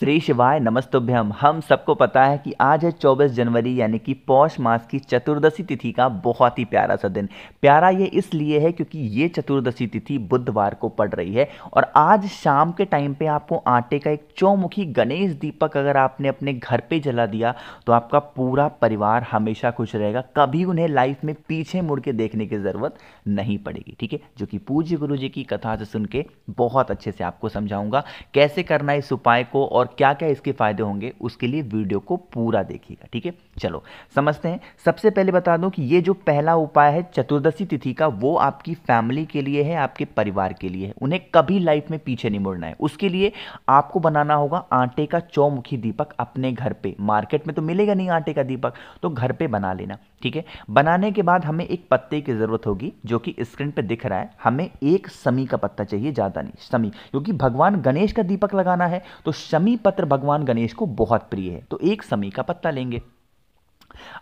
श्री शिवाय नमस्तुभ्यम हम सबको पता है कि आज है 24 जनवरी यानी कि पौष मास की चतुर्दशी तिथि का बहुत ही प्यारा सा दिन प्यारा ये इसलिए है क्योंकि ये चतुर्दशी तिथि बुधवार को पड़ रही है और आज शाम के टाइम पे आपको आटे का एक चौमुखी गणेश दीपक अगर आपने अपने घर पे जला दिया तो आपका पूरा परिवार हमेशा खुश रहेगा कभी उन्हें लाइफ में पीछे मुड़ के देखने की ज़रूरत नहीं पड़ेगी ठीक है जो कि पूज्य गुरु जी की कथा से सुन के बहुत अच्छे से आपको समझाऊंगा कैसे करना इस उपाय को और और क्या क्या इसके फ़ायदे होंगे उसके लिए वीडियो को पूरा देखिएगा ठीक है चलो समझते हैं सबसे पहले बता दूं कि ये जो पहला उपाय है चतुर्दशी तिथि का वो आपकी फैमिली के लिए है आपके परिवार के लिए है उन्हें कभी लाइफ में पीछे नहीं मुड़ना है उसके लिए आपको बनाना होगा आटे का चौमुखी दीपक अपने घर पर मार्केट में तो मिलेगा नहीं आटे का दीपक तो घर पर बना लेना ठीक है बनाने के बाद हमें एक पत्ते की ज़रूरत होगी जो कि स्क्रीन पे दिख रहा है हमें एक शमी का पत्ता चाहिए ज़्यादा नहीं शमी क्योंकि भगवान गणेश का दीपक लगाना है तो शमी पत्र भगवान गणेश को बहुत प्रिय है तो एक शमी का पत्ता लेंगे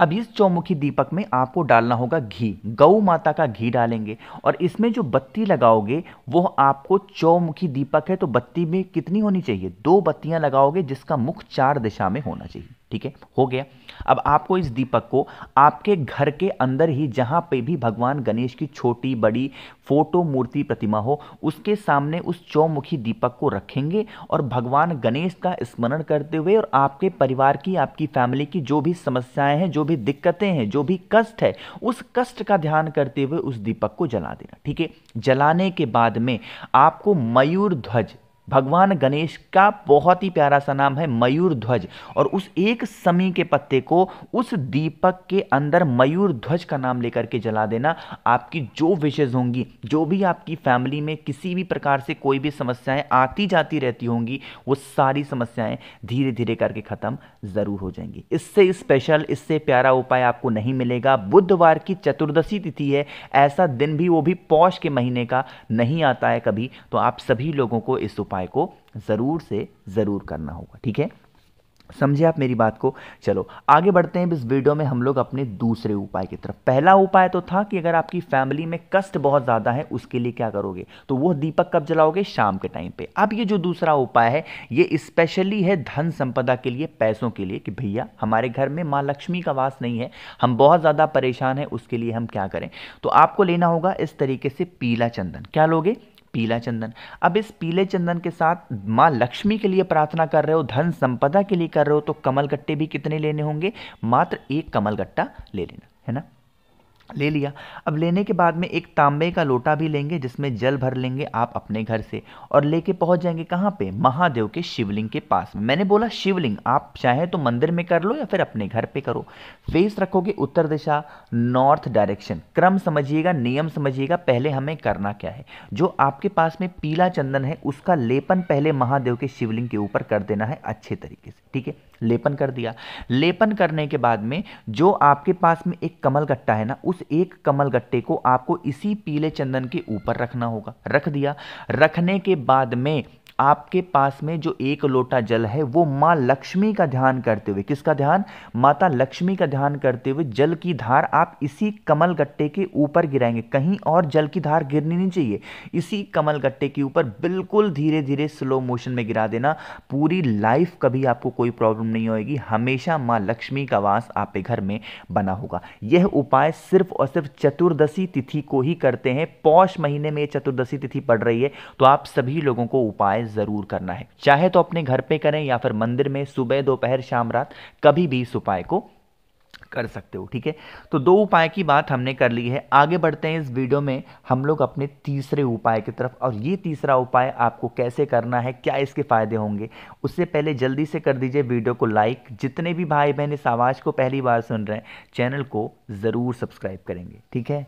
अब इस चौमुखी दीपक में आपको डालना होगा घी गौ माता का घी डालेंगे और इसमें जो बत्ती लगाओगे वो आपको चौमुखी दीपक है तो बत्ती में कितनी होनी चाहिए दो बत्तियां लगाओगे जिसका मुख चार दिशा में होना चाहिए ठीक है हो गया अब आपको इस दीपक को आपके घर के अंदर ही जहां पे भी भगवान गणेश की छोटी बड़ी फोटो मूर्ति प्रतिमा हो उसके सामने उस चौमुखी दीपक को रखेंगे और भगवान गणेश का स्मरण करते हुए और आपके परिवार की आपकी फैमिली की जो भी समस्याएं हैं जो भी दिक्कतें हैं जो भी कष्ट है उस कष्ट का ध्यान करते हुए उस दीपक को जला देना ठीक है जलाने के बाद में आपको मयूर ध्वज भगवान गणेश का बहुत ही प्यारा सा नाम है मयूर ध्वज और उस एक समी के पत्ते को उस दीपक के अंदर मयूर ध्वज का नाम लेकर के जला देना आपकी जो विशेष होंगी जो भी आपकी फैमिली में किसी भी प्रकार से कोई भी समस्याएं आती जाती रहती होंगी वो सारी समस्याएं धीरे धीरे करके ख़त्म ज़रूर हो जाएंगी इससे स्पेशल इससे प्यारा उपाय आपको नहीं मिलेगा बुधवार की चतुर्दशी तिथि है ऐसा दिन भी वो भी पौष के महीने का नहीं आता है कभी तो आप सभी लोगों को इस उपाय उपाय को ज़रूर से ज़रूर करना होगा ठीक है समझे आप मेरी बात को चलो आगे बढ़ते हैं इस वीडियो में हम लोग अपने दूसरे उपाय की तरफ पहला उपाय तो था कि अगर आपकी फैमिली में कष्ट बहुत ज़्यादा है उसके लिए क्या करोगे तो वो दीपक कब जलाओगे शाम के टाइम पे अब ये जो दूसरा उपाय है ये स्पेशली है धन संपदा के लिए पैसों के लिए कि भैया हमारे घर में माँ लक्ष्मी का वास नहीं है हम बहुत ज़्यादा परेशान है उसके लिए हम क्या करें तो आपको लेना होगा इस तरीके से पीला चंदन क्या लोगे पीला चंदन अब इस पीले चंदन के साथ माँ लक्ष्मी के लिए प्रार्थना कर रहे हो धन संपदा के लिए कर रहे हो तो कमल गट्टे भी कितने लेने होंगे मात्र एक कमल गट्टा ले लेना है ना ले लिया अब लेने के बाद में एक तांबे का लोटा भी लेंगे जिसमें जल भर लेंगे आप अपने घर से और लेके पहुंच जाएंगे कहाँ पे महादेव के शिवलिंग के पास मैंने बोला शिवलिंग आप चाहे तो मंदिर में कर लो या फिर अपने घर पे करो फेस रखोगे उत्तर दिशा नॉर्थ डायरेक्शन क्रम समझिएगा नियम समझिएगा पहले हमें करना क्या है जो आपके पास में पीला चंदन है उसका लेपन पहले महादेव के शिवलिंग के ऊपर कर देना है अच्छे तरीके से ठीक है लेपन कर दिया लेपन करने के बाद में जो आपके पास में एक कमल गट्टा है ना उस उस एक कमल गट्टे को आपको इसी पीले चंदन के ऊपर रखना होगा रख दिया रखने के बाद में आपके पास में जो एक लोटा जल है वो माँ लक्ष्मी का ध्यान करते हुए किसका ध्यान माता लक्ष्मी का ध्यान करते हुए जल की धार आप इसी कमल गट्टे के ऊपर गिराएंगे कहीं और जल की धार गिरनी नहीं चाहिए इसी कमल गट्टे के ऊपर बिल्कुल धीरे धीरे स्लो मोशन में गिरा देना पूरी लाइफ कभी आपको कोई प्रॉब्लम नहीं होगी हमेशा माँ लक्ष्मी का वास आपके घर में बना होगा यह उपाय सिर्फ और सिर्फ चतुर्दशी तिथि को ही करते हैं पौष महीने में चतुर्दशी तिथि पड़ रही है तो आप सभी लोगों को उपाय ज़रूर करना है चाहे तो अपने घर पे करें या फिर मंदिर में सुबह दोपहर शाम रात कभी भी इस उपाय को कर सकते हो ठीक है तो दो उपाय की बात हमने कर ली है आगे बढ़ते हैं इस वीडियो में हम लोग अपने तीसरे उपाय की तरफ और ये तीसरा उपाय आपको कैसे करना है क्या इसके फायदे होंगे उससे पहले जल्दी से कर दीजिए वीडियो को लाइक जितने भी भाई बहन इस आवाज़ को पहली बार सुन रहे हैं चैनल को ज़रूर सब्सक्राइब करेंगे ठीक है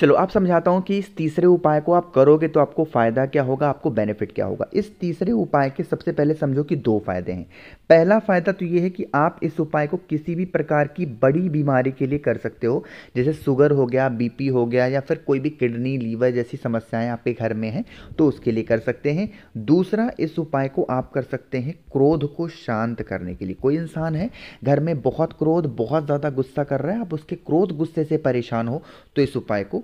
चलो आप समझाता हूँ कि इस तीसरे उपाय को आप करोगे तो आपको फ़ायदा क्या होगा आपको बेनिफिट क्या होगा इस तीसरे उपाय के सबसे पहले समझो कि दो फायदे हैं पहला फ़ायदा तो ये है कि आप इस उपाय को किसी भी प्रकार की बड़ी बीमारी के लिए कर सकते हो जैसे शुगर हो गया बीपी हो गया या फिर कोई भी किडनी लीवर जैसी समस्याएं आपके घर में हैं तो उसके लिए कर सकते हैं दूसरा इस उपाय को आप कर सकते हैं क्रोध को शांत करने के लिए कोई इंसान है घर में बहुत क्रोध बहुत ज़्यादा गुस्सा कर रहा है आप उसके क्रोध गुस्से से परेशान हो तो इस उपाय को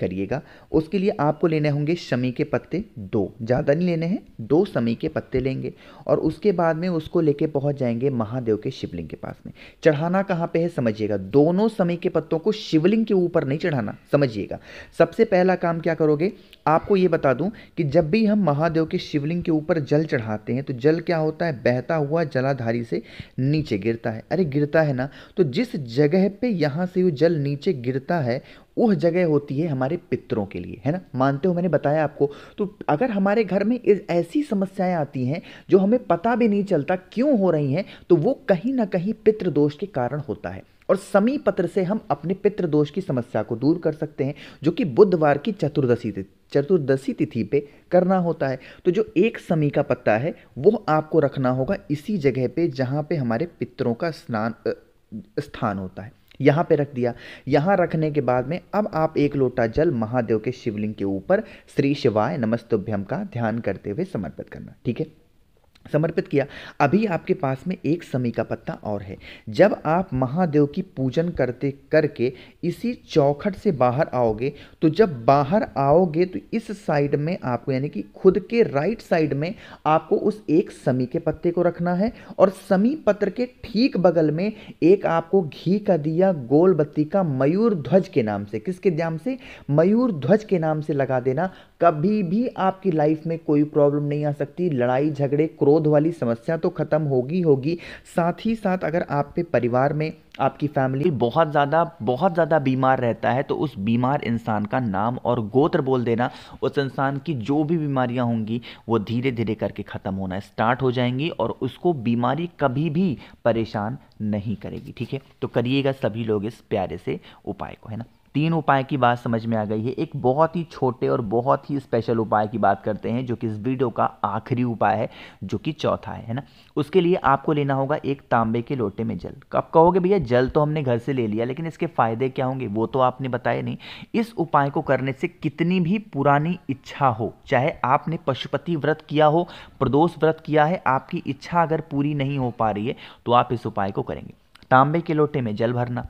करिएगा उसके लिए आपको लेने होंगे शमी के पत्ते दो ज़्यादा नहीं लेने हैं दो शमी के पत्ते लेंगे और उसके बाद में उसको लेके पहुंच जाएंगे महादेव के शिवलिंग के पास में चढ़ाना कहाँ पे है समझिएगा दोनों शमी के पत्तों को शिवलिंग के ऊपर नहीं चढ़ाना समझिएगा सबसे पहला काम क्या करोगे आपको ये बता दूँ कि जब भी हम महादेव के शिवलिंग के ऊपर जल चढ़ाते हैं तो जल क्या होता है बहता हुआ जलाधारी से नीचे गिरता है अरे गिरता है ना तो जिस जगह पर यहाँ से वो जल नीचे गिरता है वह जगह होती है हमारे हमारे पितरों के लिए है ना मानते हो मैंने बताया आपको तो अगर हमारे घर में ऐसी समस्याएं आती हैं जो हमें पता भी नहीं चलता क्यों हो रही हैं तो वो कहीं ना कहीं पितृदोष के कारण होता है और समी पत्र से हम अपने पितृदोष की समस्या को दूर कर सकते हैं जो कि बुधवार की चतुर्दशी चतुर्दशी तिथि पे करना होता है तो जो एक समी का पत्ता है वो आपको रखना होगा इसी जगह पे जहाँ पे हमारे पितरों का स्नान स्थान होता है यहाँ पे रख दिया यहाँ रखने के बाद में अब आप एक लोटा जल महादेव के शिवलिंग के ऊपर श्री शिवाय नमस्तुभ्यम का ध्यान करते हुए समर्पित करना ठीक है समर्पित किया अभी आपके पास में एक समी का पत्ता और है जब आप महादेव की पूजन करते करके इसी चौखट से बाहर आओगे तो जब बाहर आओगे तो इस साइड में आपको यानी कि खुद के राइट साइड में आपको उस एक समी के पत्ते को रखना है और समी पत्र के ठीक बगल में एक आपको घी का दिया गोल बत्ती का मयूर ध्वज के नाम से किसके नाम से मयूर ध्वज के नाम से लगा देना कभी भी आपकी लाइफ में कोई प्रॉब्लम नहीं आ सकती लड़ाई झगड़े क्रोध वाली समस्या तो ख़त्म होगी होगी साथ ही साथ अगर आप पे परिवार में आपकी फैमिली बहुत ज़्यादा बहुत ज़्यादा बीमार रहता है तो उस बीमार इंसान का नाम और गोत्र बोल देना उस इंसान की जो भी बीमारियाँ होंगी वो धीरे धीरे करके ख़त्म होना स्टार्ट हो जाएंगी और उसको बीमारी कभी भी परेशान नहीं करेगी ठीक है तो करिएगा सभी लोग इस प्यारे से उपाय को है ना तीन उपाय की बात समझ में आ गई है एक बहुत ही छोटे और बहुत ही स्पेशल उपाय की बात करते हैं जो कि इस वीडियो का आखिरी उपाय है जो कि चौथा है, है ना उसके लिए आपको लेना होगा एक तांबे के लोटे में जल आप कहोगे भैया जल तो हमने घर से ले लिया लेकिन इसके फ़ायदे क्या होंगे वो तो आपने बताया नहीं इस उपाय को करने से कितनी भी पुरानी इच्छा हो चाहे आपने पशुपति व्रत किया हो प्रदोष व्रत किया है आपकी इच्छा अगर पूरी नहीं हो पा रही है तो आप इस उपाय को करेंगे तांबे के लोटे में जल भरना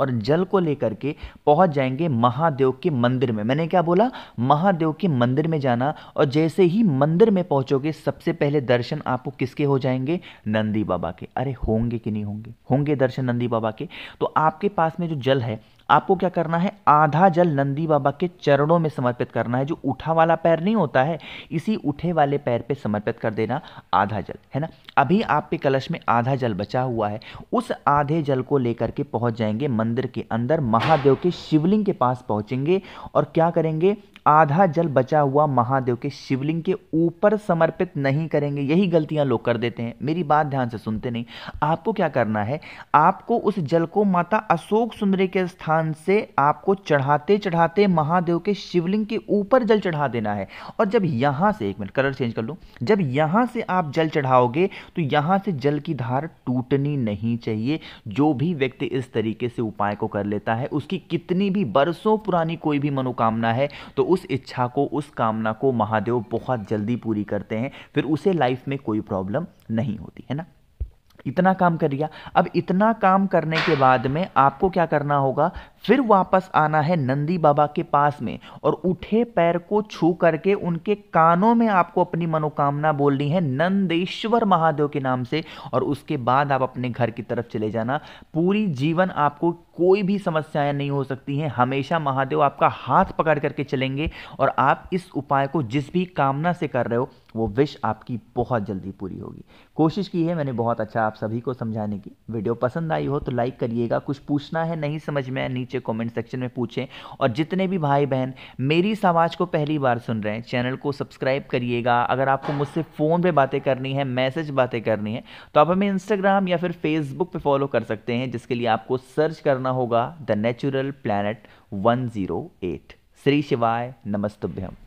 और जल को लेकर के पहुंच जाएंगे महादेव के मंदिर में मैंने क्या बोला महादेव के मंदिर में जाना और जैसे ही मंदिर में पहुंचोगे सबसे पहले दर्शन आपको किसके हो जाएंगे नंदी बाबा के अरे होंगे कि नहीं होंगे होंगे दर्शन नंदी बाबा के तो आपके पास में जो जल है आपको क्या करना है आधा जल नंदी बाबा के चरणों में समर्पित करना है जो उठा वाला पैर नहीं होता है इसी उठे वाले पैर पे समर्पित कर देना आधा जल है ना अभी आपके कलश में आधा जल बचा हुआ है उस आधे जल को लेकर के पहुंच जाएंगे मंदिर के अंदर महादेव के शिवलिंग के पास पहुंचेंगे और क्या करेंगे आधा जल बचा हुआ महादेव के शिवलिंग के ऊपर समर्पित नहीं करेंगे यही गलतियां लोग कर देते हैं मेरी बात ध्यान से सुनते नहीं आपको क्या करना है आपको उस जल को माता अशोक सुंदरी के स्थान से आपको चढ़ाते चढ़ाते महादेव के शिवलिंग के ऊपर जल चढ़ा देना है और जब यहां से एक मिनट कलर चेंज कर लूँ जब यहां से आप जल चढ़ाओगे तो यहां से जल की धार टूटनी नहीं चाहिए जो भी व्यक्ति इस तरीके से उपाय को कर लेता है उसकी कितनी भी बरसों पुरानी कोई भी मनोकामना है तो उस इच्छा को उस कामना को महादेव बहुत जल्दी पूरी करते हैं फिर उसे लाइफ में कोई प्रॉब्लम नहीं होती है ना इतना काम कर लिया अब इतना काम करने के बाद में आपको क्या करना होगा फिर वापस आना है नंदी बाबा के पास में और उठे पैर को छू करके उनके कानों में आपको अपनी मनोकामना बोलनी है नंदेश्वर महादेव के नाम से और उसके बाद आप अपने घर की तरफ चले जाना पूरी जीवन आपको कोई भी समस्याएं नहीं हो सकती हैं हमेशा महादेव आपका हाथ पकड़ करके चलेंगे और आप इस उपाय को जिस भी कामना से कर रहे हो वो विश आपकी बहुत जल्दी पूरी होगी कोशिश की है मैंने बहुत अच्छा आप सभी को समझाने की वीडियो पसंद आई हो तो लाइक करिएगा कुछ पूछना है नहीं समझ में आए नीचे कमेंट सेक्शन में पूछें और जितने भी भाई बहन मेरी इस आवाज़ को पहली बार सुन रहे हैं चैनल को सब्सक्राइब करिएगा अगर आपको मुझसे फ़ोन पर बातें करनी है मैसेज बातें करनी है तो आप हमें इंस्टाग्राम या फिर फेसबुक पर फॉलो कर सकते हैं जिसके लिए आपको सर्च करना करना होगा द नेचुरल प्लानट 108 श्री शिवाय नमस्तुभ्यम